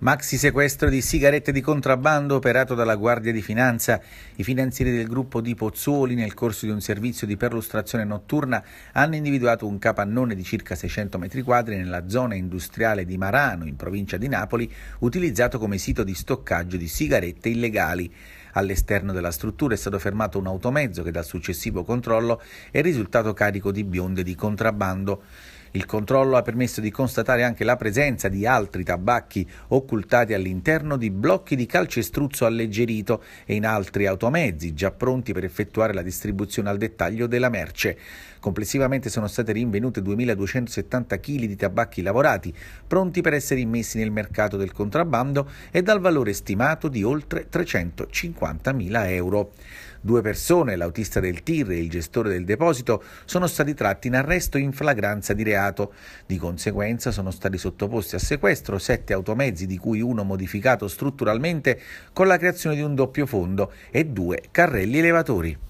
Maxi sequestro di sigarette di contrabbando operato dalla Guardia di Finanza. I finanzieri del gruppo di Pozzuoli, nel corso di un servizio di perlustrazione notturna, hanno individuato un capannone di circa 600 metri quadri nella zona industriale di Marano, in provincia di Napoli, utilizzato come sito di stoccaggio di sigarette illegali. All'esterno della struttura è stato fermato un automezzo che dal successivo controllo è risultato carico di bionde di contrabbando. Il controllo ha permesso di constatare anche la presenza di altri tabacchi occultati all'interno di blocchi di calcestruzzo alleggerito e in altri automezzi già pronti per effettuare la distribuzione al dettaglio della merce. Complessivamente sono state rinvenute 2.270 kg di tabacchi lavorati, pronti per essere immessi nel mercato del contrabbando e dal valore stimato di oltre 350.000 euro. Due persone, l'autista del TIR e il gestore del deposito, sono stati tratti in arresto in flagranza di reato reato. Di conseguenza sono stati sottoposti a sequestro sette automezzi, di cui uno modificato strutturalmente con la creazione di un doppio fondo e due carrelli elevatori.